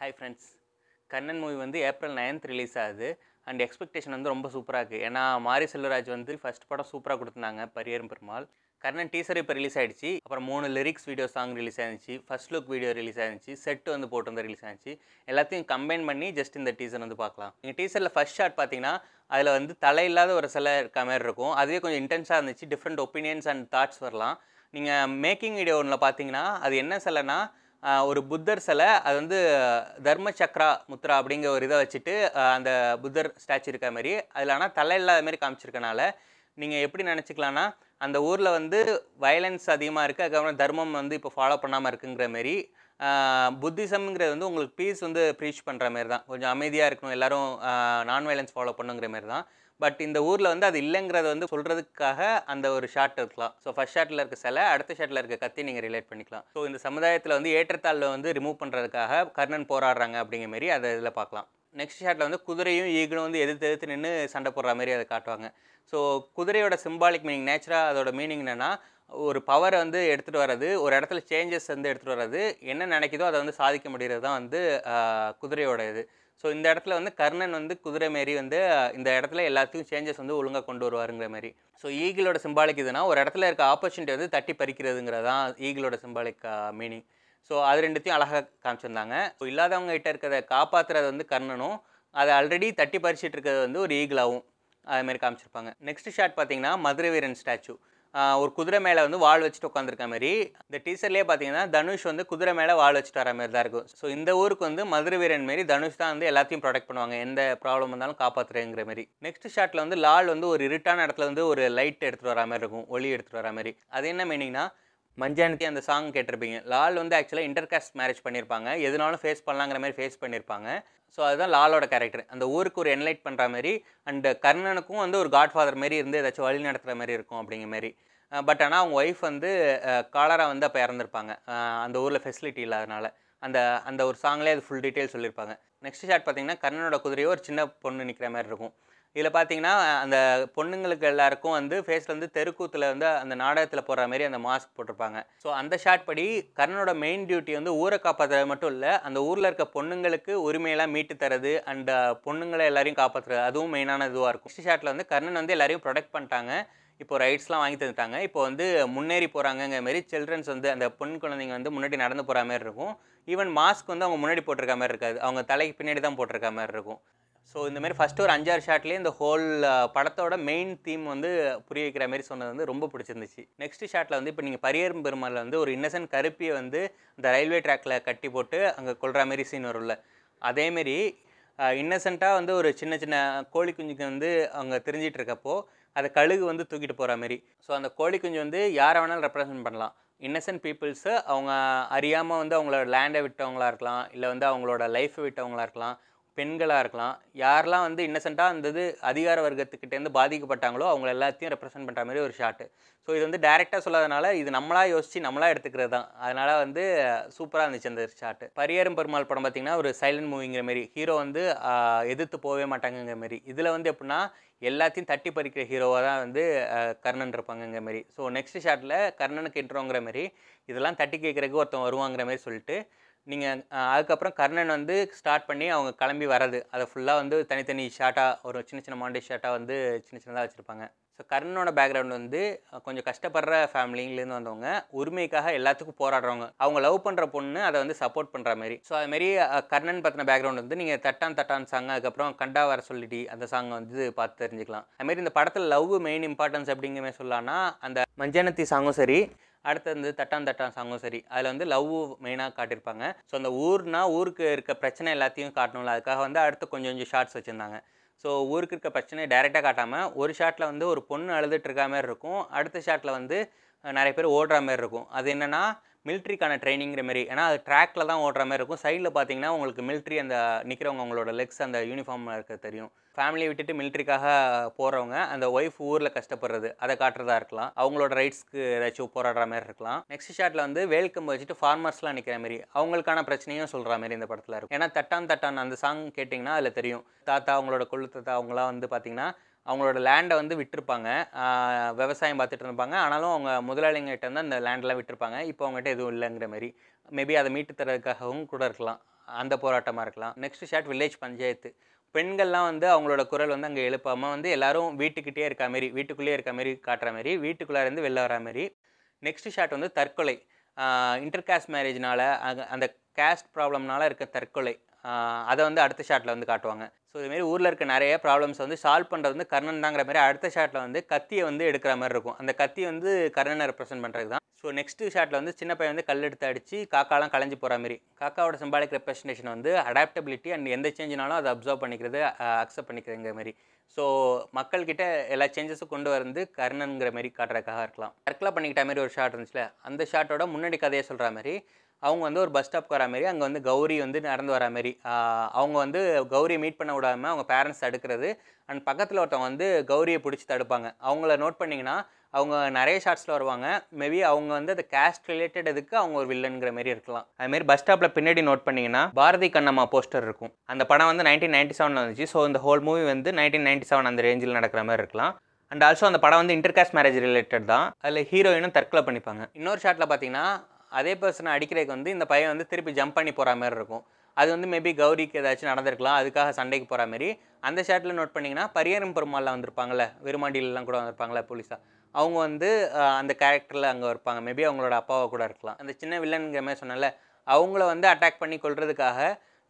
hi friends Kannan movie வந்து April ninth release ஆகுது and expectation வந்து ரொம்ப சூப்பராக இருக்குது ஏன்னா மாரி செல்வராஜ் வந்து ஃபஸ்ட் படம் சூப்பராக கொடுத்துருந்தாங்க பரியரும் பெருமாள் கர்ணன் டீசர் இப்போ ரிலீஸ் ஆகிடுச்சு அப்புறம் மூணு லிரிக்ஸ் வீடியோ சாங் ரிலீஸ் ஆயிருந்துச்சு ஃபஸ்ட் லுக் வீடியோ ரிலீஸ் ஆயிருந்துச்சு செட் வந்து போட்டு வந்து ரிலீஸ் ஆயிருந்துச்சு எல்லாத்தையும் கம்பைன் பண்ணி ஜஸ்ட் இந்த டீசர் வந்து பார்க்கலாம் எங்கள் டீசரில் ஃபஸ்ட் ஷாட் பார்த்தீங்கன்னா அதில் வந்து தலையில்லாத ஒரு சிலை இருக்க மாதிரி இருக்கும் அதுவே கொஞ்சம் இன்டென்ஸாக இருந்துச்சு டிஃப்ரெண்ட் ஒப்பீனியன்ஸ் அண்ட் தாட்ஸ் வரலாம் நீங்கள் மேக்கிங் வீடியோ ஒன்றில் பார்த்தீங்கன்னா அது என்ன சிலைனா ஒரு புத்தர் சிலை அது வந்து தர்ம சக்ரா முத்ரா அப்படிங்கிற ஒரு இதை வச்சுட்டு அந்த புத்தர் ஸ்டாச்சு இருக்க மாதிரி அதில் ஆனால் தலை இல்லாத மாதிரி காமிச்சிருக்கனால நீங்கள் எப்படி நினச்சிக்கலான்னா அந்த ஊரில் வந்து வயலன்ஸ் அதிகமாக இருக்குது அதுக்கப்புறம் தர்மம் வந்து இப்போ ஃபாலோ பண்ணாமல் இருக்குங்கிற மாரி புத்திசம்ங்கிறது வந்து உங்களுக்கு பீஸ் வந்து ப்ரீச் பண்ணுற மாரி தான் கொஞ்சம் அமைதியாக இருக்கணும் எல்லோரும் நான் வயலன்ஸ் ஃபாலோ பண்ணுங்கிற மாரி தான் பட் இந்த ஊரில் வந்து அது இல்லைங்கிறத வந்து சொல்கிறதுக்காக அந்த ஒரு ஷார்ட் இருக்கலாம் ஸோ ஃபஸ்ட் ஷாட்டில் இருக்க சில அடுத்த ஷாட்டில் இருக்க கத்தி நீங்கள் ரிலேட் பண்ணிக்கலாம் ஸோ இந்த சமுதாயத்தில் வந்து ஏற்றத்தாளில் வந்து ரிமூவ் பண்ணுறதுக்காக கர்ணன் போராடுறாங்க அப்படிங்கிற மாரி அதை இதில் பார்க்கலாம் நெக்ஸ்ட் ஷாட்டில் வந்து குதிரையும் ஈகனும் வந்து எதிர்த்து எதிர்த்து நின்று சண்டை போடுற மாதிரி அதை காட்டுவாங்க ஸோ குதிரையோட சிம்பாலிக் மீனிங் நேச்சுராக அதோட மீனிங் என்னென்னா ஒரு பவரை வந்து எடுத்துகிட்டு வர்றது ஒரு இடத்துல சேஞ்சஸ் வந்து எடுத்துகிட்டு வர்றது என்ன நினைக்குதோ அதை வந்து சாதிக்க முடிகிறது தான் வந்து குதிரையோட இது ஸோ இந்த இடத்துல வந்து கர்ணன் வந்து குதிரை மாரி வந்து இந்த இடத்துல எல்லாத்தையும் சேஞ்சஸ் வந்து ஒழுங்காக கொண்டு வருவாருங்கிற மாதிரி ஸோ ஈகிளோட சிம்பாலிக் இதுனா ஒரு இடத்துல இருக்க ஆப்பர்ச்சுனிட்டி வந்து தட்டி பறிக்கிறதுங்கிறது தான் ஈகிளோட சிம்பாலிக் மீனிங் ஸோ அது ரெண்டுத்தையும் அழகாக காமிச்சிருந்தாங்க ஸோ இல்லாதவங்க கிட்ட இருக்கிறத காப்பாற்றுறது வந்து கர்ணனும் அதை ஆல்ரெடி தட்டி பறிச்சிட்டு இருக்கிறது வந்து ஒரு ஈகிளாகவும் அதுமாரி காமிச்சிருப்பாங்க நெக்ஸ்ட் ஷாட் பார்த்தீங்கன்னா மதுரை வீரன் ஸ்டாச்சு ஒரு குதிரை மேலே வந்து வாழ் வச்சுட்டு உட்காந்துருக்க மாதிரி இந்த டீசர்லேயே பார்த்தீங்கன்னா தனுஷ் வந்து குதிரை மேலே வாழ் வச்சுட்டு வர மாதிரி தான் இருக்கும் ஸோ இந்த ஊருக்கு வந்து மதுரை வீரன் மாரி தனுஷ் தான் வந்து எல்லாத்தையும் ப்ரொடெக்ட் பண்ணுவாங்க எந்த ப்ராப்ளம் வந்தாலும் காப்பாற்றுறேங்கிற மாதிரி நெக்ஸ்ட் ஷாட்டில் வந்து லால் வந்து ஒரு இருட்டான இடத்துல வந்து ஒரு லைட் எடுத்துகிட்டு வர மாதிரி இருக்கும் ஒளி எடுத்துகிட்டு வர மாதிரி அது என்ன மீனிங்னா மஞ்சானத்தி அந்த சாங் கேட்டிருப்பீங்க லால் வந்து ஆக்சுவலாக இன்டர்காஸ்ட் மேரேஜ் பண்ணியிருப்பாங்க எதுனாலும் ஃபேஸ் பண்ணலாங்கிற மாதிரி ஃபேஸ் பண்ணியிருப்பாங்க ஸோ அதுதான் லாலோட கேரக்டர் அந்த ஊருக்கு ஒரு என்லைட் பண்ணுற மாதிரி அண்டு கர்ணனுக்கும் வந்து ஒரு காட்ஃபாதர் மாரி இருந்து ஏதாச்சும் வழி நடத்துகிற மாதிரி இருக்கும் அப்படிங்கிற மாதிரி பட் ஆனால் அவங்க ஒய்ஃப் வந்து காலராக வந்து அப்போ இறந்துருப்பாங்க அந்த ஊரில் ஃபெசிலிட்டி இல்லாதனால அந்த அந்த ஒரு சாங்லேயே அது ஃபுல் டீட்டெயில் சொல்லியிருப்பாங்க நெக்ஸ்ட் ஷாட் பார்த்தீங்கன்னா கர்ணனோட குதிரையோ ஒரு சின்ன பொண்ணு நிற்கிற மாதிரி இருக்கும் இதில் பார்த்தீங்கன்னா அந்த பொண்ணுங்களுக்கு எல்லாருக்கும் வந்து ஃபேஸில் வந்து தெருக்கூத்தில் வந்து அந்த நாடகத்தில் போடுற மாதிரி அந்த மாஸ்க் போட்டிருப்பாங்க ஸோ அந்த ஷாட் படி கர்ணனோட மெயின் டியூட்டி வந்து ஊரை காப்பாற்றுறது மட்டும் இல்லை அந்த ஊரில் இருக்க பொண்ணுங்களுக்கு உரிமையெல்லாம் மீட்டு தரது அண்ட் பொண்ணுங்களை எல்லாரையும் காப்பாற்றுறது அதுவும் மெயினான இதுவாக இருக்கும் ஃபஸ்ட் ஷாட்டில் வந்து கர்ணன் வந்து எல்லாரையும் ப்ரொடெக்ட் பண்ணிட்டாங்க இப்போ ரைட்ஸ்லாம் வாங்கி தந்துட்டாங்க இப்போ வந்து முன்னேறி போகிறாங்கங்கிற மாரி சில்ட்ரன்ஸ் வந்து அந்த பொன் குழந்தைங்க வந்து முன்னாடி நடந்து போகிற மாதிரி இருக்கும் ஈவன் மாஸ்க் வந்து அவங்க முன்னாடி போட்டிருக்க மாதிரி இருக்காது அவங்க தலைக்கு பின்னாடி தான் போட்டிருக்க மாதிரி இருக்கும் ஸோ இந்த மாதிரி ஃபஸ்ட்டு ஒரு அஞ்சாறு ஷாட்லேயே இந்த ஹோல் படத்தோட மெயின் தீம் வந்து புரிய வைக்கிற மாதிரி சொன்னது வந்து ரொம்ப பிடிச்சிருந்துச்சு நெக்ஸ்ட் ஷாட்டில் வந்து இப்போ நீங்கள் பரியரும் பெருமாள் வந்து ஒரு இன்னசென்ட் கருப்பியை வந்து இந்த ரயில்வே ட்ராக்கில் கட்டி போட்டு அங்கே கொள்கிற மாதிரி சீன் வரும்ல அதேமாரி இன்னசென்ட்டாக வந்து ஒரு சின்ன சின்ன கோழி குஞ்சுக்கு வந்து அவங்க தெரிஞ்சிட்டு இருக்கப்போ அதை கழுகு வந்து தூக்கிட்டு போகிற மாதிரி ஸோ அந்த கோழி குஞ்சு வந்து யாரை வேணாலும் ரெப்ரசன்ட் பண்ணலாம் இன்னசென்ட் பீப்புள்ஸு அவங்க அறியாமல் வந்து அவங்களோட லேண்டை விட்டவங்களாக இருக்கலாம் இல்லை வந்து அவங்களோட லைஃப்பை விட்டவங்களாக இருக்கலாம் பெண்களாக இருக்கலாம் யாரெல்லாம் வந்து இன்னசென்ட்டாக இருந்தது அதிகார வர்க்கத்துக்கிட்டேருந்து பாதிக்கப்பட்டாங்களோ அவங்கள எல்லாத்தையும் ரெப்ரசென்ட் பண்ணுற மாதிரி ஒரு ஷாட்டு ஸோ இது வந்து டேரெக்டாக சொல்லாதனால இது நம்மளாக யோசித்து நம்மளாக எடுத்துக்கிறது தான் அதனால் வந்து சூப்பராக இருந்துச்சு அந்த ஷாட்டு பரியரும் பெருமாள் படம் பார்த்திங்கன்னா ஒரு சைலண்ட் மூவிங்கிற மாரி ஹீரோ வந்து எதிர்த்து போகவே மாட்டாங்கங்கிற மாரி இதில் வந்து எப்படின்னா எல்லாத்தையும் தட்டி பறிக்கிற ஹீரோவாக தான் வந்து கர்ணன் இருப்பாங்கங்கிற மாரி ஸோ நெக்ஸ்ட் ஷாட்டில் கர்ணனுக்கு இன்ட்ரோங்கிற மாரி இதெல்லாம் தட்டி கேட்குறக்கு ஒருத்தன் வருவாங்கிற மாதிரி சொல்லிட்டு நீங்கள் அதுக்கப்புறம் கர்ணன் வந்து ஸ்டார்ட் பண்ணி அவங்க கிளம்பி வர்றது அதை ஃபுல்லாக வந்து தனித்தனி ஷார்ட்டாக ஒரு சின்ன சின்ன மாண்டே ஷார்ட்டாக வந்து சின்ன சின்னதாக வச்சுருப்பாங்க ஸோ கர்ணனோட பேக்ரவுண்ட் வந்து கொஞ்சம் கஷ்டப்படுற ஃபேமிலிங்கிலேருந்து வந்தவங்க உரிமைக்காக எல்லாத்துக்கும் போராடுறவங்க அவங்க லவ் பண்ணுற பொண்ணு அதை வந்து சப்போர்ட் பண்ணுற மாதிரி ஸோ அதுமாரி கர்ணன் பற்றின பேக்ரவுண்ட் வந்து நீங்கள் தட்டான் தட்டான் சாங் அதுக்கப்புறம் கண்டா வர சொல்லிட்டு அந்த சாங்கை வந்து பார்த்து தெரிஞ்சுக்கலாம் அதுமாரி இந்த படத்தில் லவ் மெயின் இம்பார்ட்டன்ஸ் அப்படிங்கிற மாதிரி சொல்லலாம்னா அந்த மஞ்சனத்தி சாங்கும் சரி அடுத்து வந்து தட்டான் தட்டான் சாங்கும் சரி அதில் வந்து லவ் மெயினாக காட்டியிருப்பாங்க ஸோ அந்த ஊர்னா ஊருக்கு இருக்க பிரச்சனை எல்லாத்தையும் காட்டணும்ல அதுக்காக வந்து அடுத்து கொஞ்சம் கொஞ்சம் ஷார்ட்ஸ் வச்சுருந்தாங்க ஸோ ஊருக்கு இருக்க பிரச்சனையை டைரெக்டாக காட்டாமல் ஒரு ஷாட்டில் வந்து ஒரு பொண்ணு அழுதுட்டு இருக்க மாதிரி இருக்கும் அடுத்த ஷாட்டில் வந்து நிறைய பேர் ஓடுற மாதிரி இருக்கும் அது என்னென்னா மிலிட்ரிக்கான ட்ரைனிங்கிற மாதிரி ஏன்னா அது ட்ராக்கில் தான் ஓடுற மாதிரி இருக்கும் சைடில் பார்த்தீங்கன்னா உங்களுக்கு மிலிட்ரி அந்த நிற்கிறவங்க அவங்களோட லெக்ஸ் அந்த யூனிஃபார்ம் இருக்க தெரியும் ஃபேமிலியை விட்டுட்டு மிலிட்ரிக்காக போகிறவங்க அந்த ஒய்ஃப் ஊரில் கஷ்டப்படுறது அதை காட்டுறதா இருக்கலாம் அவங்களோட ரைட்ஸ்க்கு ஏதாச்சும் போராடுற மாதிரி இருக்கலாம் நெக்ஸ்ட் ஷாட்டில் வந்து வேல்கம்பு வச்சுட்டு ஃபார்மர்ஸ்லாம் நிற்கிற மாதிரி அவங்களுக்கான பிரச்சனையும் சொல்கிற மாதிரி இந்த படத்தில் இருக்கும் ஏன்னா தட்டான் தட்டான் அந்த சாங் கேட்டிங்கன்னா அதில் தெரியும் தாத்தா அவங்களோட கொள்ளு தாத்தா அவங்களாம் வந்து பார்த்தீங்கன்னா அவங்களோட லேண்டை வந்து விட்டுருப்பாங்க விவசாயம் பார்த்துட்டு இருப்பாங்க ஆனாலும் அவங்க முதலாளிங்கிட்ட வந்து அந்த லேண்டெலாம் விட்டுருப்பாங்க இப்போ அவங்ககிட்ட எதுவும் இல்லைங்கிற மாதிரி மேபி அதை மீட்டு தரதுக்காகவும் கூட இருக்கலாம் அந்த போராட்டமாக இருக்கலாம் நெக்ஸ்ட் ஷார்ட் வில்லேஜ் பஞ்சாயத்து பெண்கள்லாம் வந்து அவங்களோட குரல் வந்து அங்கே எழுப்பாமல் வந்து எல்லோரும் வீட்டுக்கிட்டே இருக்கா மாரி வீட்டுக்குள்ளேயே இருக்கா மாரி காட்டுற மாரி இருந்து வெளில வர மாரி நெக்ஸ்ட் ஷார்ட் வந்து தற்கொலை இன்டர் காஸ்ட் மேரேஜ்னால் அந்த கேஸ்ட் ப்ராப்ளம்னால இருக்க தற்கொலை அதை வந்து அடுத்த ஷாட்டில் வந்து காட்டுவாங்க ஸோ இதுமாரி ஊரில் இருக்க நிறைய ப்ராப்ளம்ஸ் வந்து சால்வ் பண்ணுறது வந்து கர்ணன் தாங்கிற மாதிரி அடுத்த ஷாட்டில் வந்து கத்தியை வந்து எடுக்கிற மாதிரி இருக்கும் அந்த கத்தி வந்து கர்ணனை ரெப்ரசென்ட் பண்ணுறது தான் ஸோ நெக்ஸ்ட்டு ஷாட்டில் வந்து சின்ன பையன் வந்து கல் எடுத்து அடித்து காக்காலாம் கலைஞ்சு போகிற மாதிரி காக்காவோட சிம்பாலிக் ரெப்ரஸன்டேஷன் வந்து அடாப்டபிலிட்டி அண்ட் எந்த சேஞ்சினாலும் அதை அப்சர்வ் பண்ணிக்கிறது அக்செப்ட் பண்ணிக்கிறதுங்கிற மாதிரி ஸோ மக்கள்கிட்ட எல்லா சேஞ்சஸும் கொண்டு வந்து கர்ணனுங்கிற மாதிரி காட்டுறதுக்காக இருக்கலாம் சர்க்கிளாக பண்ணிக்கிட்ட மாதிரி ஒரு ஷாட் இருந்துச்சுல அந்த ஷாட்டோட முன்னாடி கதையை சொல்கிற மாதிரி அவங்க வந்து ஒரு பஸ் ஸ்டாப்க்கு வரா மாரி அங்கே வந்து கௌரி வந்து நடந்து வரா மாரி அவங்க வந்து கௌரியை மீட் பண்ண விடாமல் அவங்க பேரண்ட்ஸ் தடுக்கிறது அண்ட் பக்கத்தில் ஒருத்தவங்க வந்து கௌரியை பிடிச்சி தடுப்பாங்க அவங்கள நோட் பண்ணிங்கன்னா அவங்க நிறைய ஷார்ட்ஸில் வருவாங்க மேபி அவங்க வந்து அந்த கேஸ்ட் ரிலேட்டட் இதுக்கு அவங்க ஒரு வில்லனுங்கிற மாரி இருக்கலாம் அதுமாரி பஸ் ஸ்டாப்பில் பின்னாடி நோட் பண்ணிங்கன்னா பாரதி கண்ணம்மா போஸ்டர் இருக்கும் அந்த படம் வந்து நைன்டீன் நைன்டி செவனில் வந்துச்சு ஸோ இந்த ஹோல் மூவி வந்து நைன்டீன் நைன்டி செவன் அந்த ரேஞ்சில் நடக்கிற மாதிரி இருக்கலாம் அண்ட் ஆல்சோ அந்த படம் வந்து இன்டர்காஸ்ட் மேரேஜ் ரிலேட்டட் தான் அதில் ஹீரோயினும் தற்கொலை பண்ணிப்பாங்க இன்னொரு ஷாட்டில் பார்த்தீங்கன்னா அதே பர்சனை அடிக்கிறதுக்கு வந்து இந்த பையன் வந்து திருப்பி ஜம்ப் பண்ணி போகிற மாதிரி இருக்கும் அது வந்து மேபி கௌரிக்கு ஏதாச்சும் நடந்திருக்கலாம் அதுக்காக சண்டைக்கு போகிற மாதிரி அந்த ஷாட்டில் நோட் பண்ணிங்கன்னா பரியரும் பெருமாளில் வந்திருப்பாங்கள்ல வெறுமாண்டியிலலாம் கூட வந்திருப்பாங்களே போலீஸாக அவங்க வந்து அந்த கேரக்டரில் அங்கே இருப்பாங்க மேபி அவங்களோட அப்பாவை கூட இருக்கலாம் அந்த சின்ன வில்லனுங்கிற மாதிரி சொன்னால அவங்கள வந்து அட்டாக் பண்ணி கொள்றதுக்காக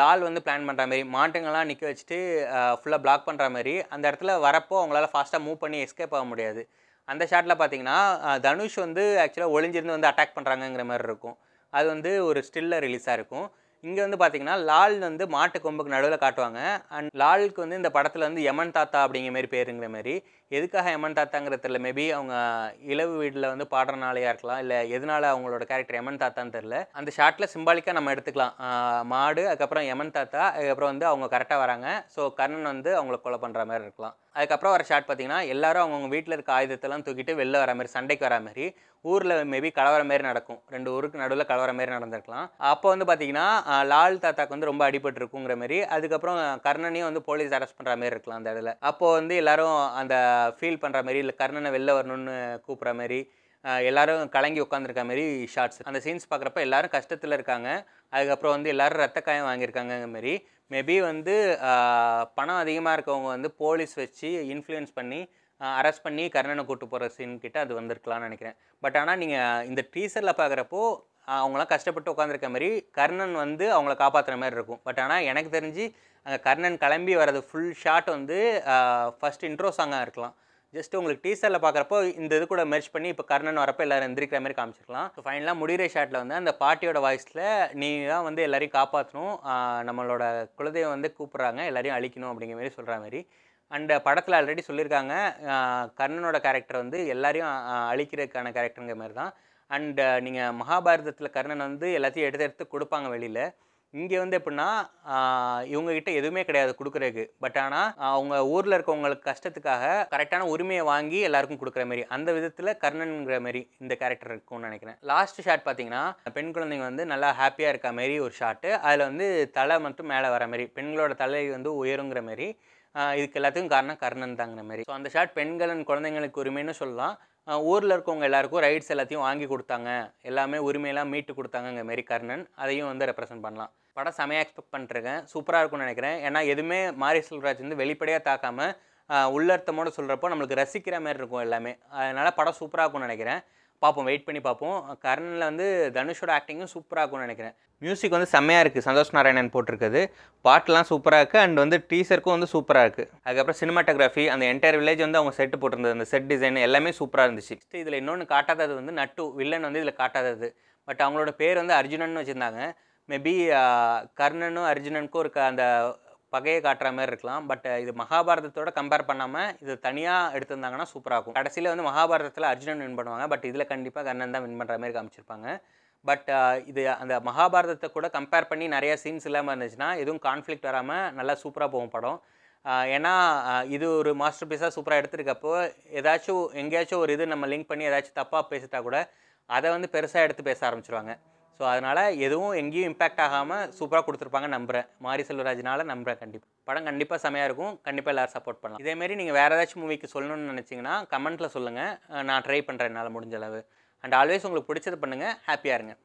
லால் வந்து பிளான் பண்ணுற மாதிரி மாட்டுங்கள்லாம் நிற்க வச்சுட்டு ஃபுல்லாக பிளாக் பண்ணுற மாதிரி அந்த இடத்துல வரப்போ அவங்களால ஃபாஸ்ட்டாக மூவ் பண்ணி எஸ்கேப் ஆக முடியாது அந்த ஷாட்டில் பார்த்தீங்கன்னா தனுஷ் வந்து ஆக்சுவலாக ஒளிஞ்சிருந்து வந்து அட்டாக் பண்ணுறாங்கங்கிற மாதிரி இருக்கும் அது வந்து ஒரு ஸ்டில்ல ரிலீஸாக இருக்கும் இங்கே வந்து பார்த்தீங்கன்னா லால் வந்து மாட்டு கொம்புக்கு நடுவில் காட்டுவாங்க அண்ட் லாலுக்கு வந்து இந்த படத்தில் வந்து யமன் தாத்தா அப்படிங்கிற மாதிரி பேருங்கிற மாதிரி எதுக்காக எமன் தாத்தாங்கிறது தெரில மேபி அவங்க இளவு வீட்டில் வந்து பாடுறனாலையாக இருக்கலாம் இல்லை எதனால அவங்களோட கேரக்டர் எமன் தாத்தான்னு தெரில அந்த ஷார்ட்டில் சிம்பாலிக்காக நம்ம எடுத்துக்கலாம் மாடு அதுக்கப்புறம் எமன் தாத்தா அதுக்கப்புறம் வந்து அவங்க கரெக்டாக வராங்க ஸோ கர்ணன் வந்து அவங்கள கொலை பண்ணுற மாதிரி இருக்கலாம் அதுக்கப்புறம் வர ஷாட் பார்த்தீங்கன்னா எல்லாரும் அவங்கவுங்க வீட்டில் இருக்க ஆயுதத்தெல்லாம் தூக்கிட்டு வெளில வர மாதிரி சண்டைக்கு வர மாதிரி ஊரில் மேபி கலவர மாரி நடக்கும் ரெண்டு ஊருக்கு நடுவில் கலவர மாரி நடந்திருக்கலாம் அப்போ வந்து பார்த்தீங்கன்னா லால் தாத்தாக்கு வந்து ரொம்ப அடிபட்டுருக்குங்கிற மாதிரி அதுக்கப்புறம் கர்ணனையும் வந்து போலீஸ் அரெஸ்ட் பண்ணுற மாதிரி இருக்கலாம் அந்த இடத்துல அப்போது வந்து எல்லாரும் அந்த ஃபீல் பண்ணுற மாதிரி இல்லை கர்ணனை வெளில வரணும்னு கூப்பிட்ற மாதிரி எல்லோரும் கலங்கி உட்காந்துருக்க மாதிரி ஷார்ட்ஸ் அந்த சீன்ஸ் பார்க்குறப்ப எல்லாரும் கஷ்டத்தில் இருக்காங்க அதுக்கப்புறம் வந்து எல்லோரும் ரத்த காயம் வாங்கியிருக்காங்க மாரி மேபி வந்து பணம் அதிகமாக இருக்கவங்க வந்து போலீஸ் வச்சு இன்ஃப்ளூயன்ஸ் பண்ணி அரெஸ்ட் பண்ணி கர்ணனை கூப்பிட்டு போகிற சீன் கிட்ட அது வந்திருக்கலாம்னு நினைக்கிறேன் பட் ஆனால் நீங்கள் இந்த டீசரில் பார்க்குறப்போ அவங்களாம் கஷ்டப்பட்டு உட்காந்துருக்க மாதிரி கர்ணன் வந்து அவங்கள காப்பாற்றுற மாதிரி இருக்கும் பட் ஆனால் எனக்கு தெரிஞ்சு அங்கே கர்ணன் கிளம்பி வர்றது ஃபுல் ஷாட் வந்து ஃபஸ்ட் இன்ட்ரோ சாங்காக இருக்கலாம் ஜஸ்ட் உங்களுக்கு டீசரில் பார்க்குறப்போ இந்த இது கூட மெர்ச் பண்ணி இப்போ கர்ணன் வரப்போ எல்லோரும் எந்திரிக்கிற மாதிரி காமிச்சிருக்கலாம் ஸோ ஃபைனலாக முடிகிற ஷாட்டில் வந்து அந்த பாட்டியோட வாய்ஸில் நீ தான் வந்து எல்லாரையும் காப்பாற்றணும் நம்மளோட குலதெய்வம் வந்து கூப்பிட்றாங்க எல்லாரையும் அழிக்கணும் அப்படிங்கிற மாதிரி சொல்கிற மாதிரி அண்ட் படத்தில் ஆல்ரெடி சொல்லியிருக்காங்க கர்ணனோட கேரக்டர் வந்து எல்லாரையும் அழிக்கிறதுக்கான கேரக்டருங்கிற மாதிரி தான் அண்டு uh, நீங்கள் மகாபாரதத்தில் கர்ணன் வந்து எல்லாத்தையும் எடுத்து எடுத்து கொடுப்பாங்க வெளியில் இங்கே வந்து எப்படின்னா இவங்ககிட்ட எதுவுமே கிடையாது கொடுக்குறதுக்கு பட் ஆனால் அவங்க ஊரில் இருக்கவங்களுக்கு கஷ்டத்துக்காக கரெக்டான உரிமையை வாங்கி எல்லாருக்கும் கொடுக்குற மாரி அந்த விதத்தில் கர்ணனுங்கிற மாரி இந்த கேரக்டர் இருக்கும்னு நினைக்கிறேன் லாஸ்ட் ஷாட் பார்த்தீங்கன்னா பெண் குழந்தைங்க வந்து நல்லா ஹாப்பியாக இருக்க மாரி ஒரு ஷாட்டு அதில் வந்து தலை மட்டும் மேலே வர மாரி பெண்களோட தலை வந்து உயருங்கிற மாரி இதுக்கு எல்லாத்துக்கும் காரணம் கர்ணன் தாங்கிற மாதிரி ஸோ அந்த ஷாட் பெண்கள் குழந்தைங்களுக்கு உரிமைன்னு சொல்லலாம் ஊரில் இருக்கவங்க எல்லாருக்கும் ரைட்ஸ் எல்லாத்தையும் வாங்கி கொடுத்தாங்க எல்லாமே உரிமையெல்லாம் மீட்டு இங்கே மாரி கர்ணன் அதையும் வந்து ரெப்ரசென்ட் பண்ணலாம் படம் செமையாக எக்ஸ்பெக்ட் பண்ணிட்டுருக்கேன் சூப்பராக இருக்கும்னு நினைக்கிறேன் ஏன்னா எதுவுமே மாரி செல்வராஜ் வந்து வெளிப்படையாக தாக்காமல் உள்ளர்த்தமோடு சொல்கிறப்போ நம்மளுக்கு ரசிக்கிற மாதிரி இருக்கும் எல்லாமே அதனால் படம் சூப்பராக இருக்கும்னு நினைக்கிறேன் பார்ப்போம் வெயிட் பண்ணி பார்ப்போம் கர்ணனில் வந்து தனுஷோட ஆக்டிங்கும் சூப்பராக இருக்கும்னு நினைக்கிறேன் மியூசிக் வந்து செம்மையாக இருக்குது சந்தோஷ் நாராயணன் போட்டிருக்குது பாட்டெலாம் சூப்பராக இருக்குது அண்ட் வந்து டீசருக்கும் வந்து சூப்பராக இருக்குது அதுக்கப்புறம் சினிமாட்டோகிராஃபி அந்த என்டையர் வில்லேஜ் வந்து அவங்க செட்டு போட்டிருந்தது அந்த செட் டிசைன் எல்லாமே சூப்பராக இருந்துச்சு இதில் இன்னொன்று காட்டாதது வந்து நட்டு வில்லன் வந்து இதில் காட்டாதது பட் அவங்களோட பேர் வந்து அர்ஜுனன் வச்சுருந்தாங்க மேபி கர்ணனும் அர்ஜுனனுக்கும் இருக்க அந்த பகையை காட்டுற மாதிரி இருக்கலாம் பட் இது மகாபாரதத்தோட கம்பேர் பண்ணாமல் இது தனியாக எடுத்திருந்தாங்கன்னா சூப்பராக இருக்கும் கடைசியில் வந்து மகாபாரதத்தில் அர்ஜுனன் வின் பண்ணுவாங்க பட் இதில் கண்டிப்பாக கண்ணன் தான் வின் பண்ணுற மாதிரி காமிச்சிருப்பாங்க பட் இது அந்த மகாபாரதத்தை கூட கம்பேர் பண்ணி நிறையா சீன்ஸ் இல்லாமல் இருந்துச்சுன்னா எதுவும் கான்ஃப்ளிக் வராமல் நல்லா சூப்பராக போகும் படம் ஏன்னா இது ஒரு மாஸ்டர் பீஸாக சூப்பராக எடுத்திருக்கப்போ ஏதாச்சும் எங்கேயாச்சும் ஒரு இது நம்ம லிங்க் பண்ணி ஏதாச்சும் தப்பாக பேசிட்டா கூட அதை வந்து பெருசாக எடுத்து பேச ஆரம்பிச்சிருவாங்க ஸோ அதனால் எதுவும் எங்கேயும் இம்பேக்ட் ஆகாமல் சூப்பராக கொடுத்துருப்பாங்க நம்புகிறேன் மாரி செல்வராஜினால் நம்புகிறேன் கண்டிப்பாக படம் கண்டிப்பாக செமையாக இருக்கும் கண்டிப்பாக எல்லோரும் சப்போர்ட் பண்ணலாம் இதேமாரி நீங்கள் வேறு ஏதாச்சும் மூவிக்கு சொல்லணும்னு நினச்சிங்கன்னா கமெண்ட்டில் சொல்லுங்கள் நான் ட்ரை பண்ணுறேன் என்னால் முடிஞ்ச அளவு அண்ட் ஆல்வேஸ் உங்களுக்கு பிடிச்சது பண்ணுங்கள் ஹாப்பியாக இருங்க